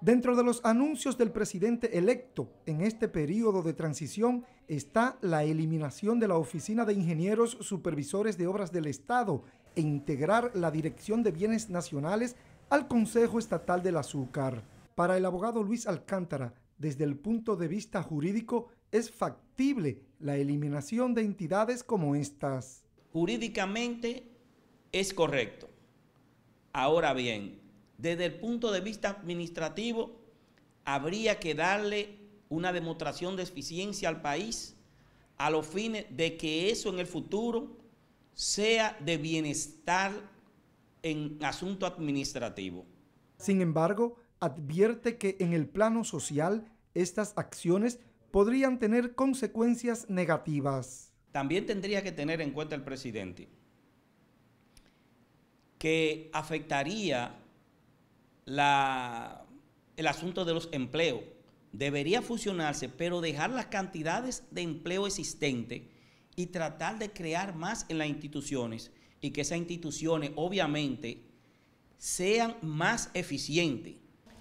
Dentro de los anuncios del presidente electo en este periodo de transición está la eliminación de la Oficina de Ingenieros Supervisores de Obras del Estado e integrar la Dirección de Bienes Nacionales al Consejo Estatal del Azúcar. Para el abogado Luis Alcántara, desde el punto de vista jurídico, es factible la eliminación de entidades como estas. Jurídicamente es correcto. Ahora bien, desde el punto de vista administrativo, habría que darle una demostración de eficiencia al país a los fines de que eso en el futuro sea de bienestar en asunto administrativo. Sin embargo, advierte que en el plano social estas acciones podrían tener consecuencias negativas. También tendría que tener en cuenta el presidente que afectaría el asunto de los empleos. Debería fusionarse, pero dejar las cantidades de empleo existente y tratar de crear más en las instituciones y que esas instituciones obviamente sean más eficientes.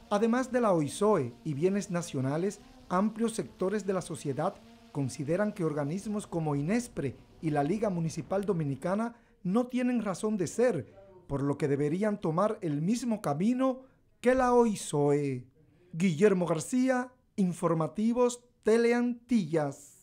Además de la OISOE y bienes nacionales, amplios sectores de la sociedad consideran que organismos como INESPRE y la Liga Municipal Dominicana no tienen razón de ser, por lo que deberían tomar el mismo camino que la soy? Guillermo García, Informativos Teleantillas.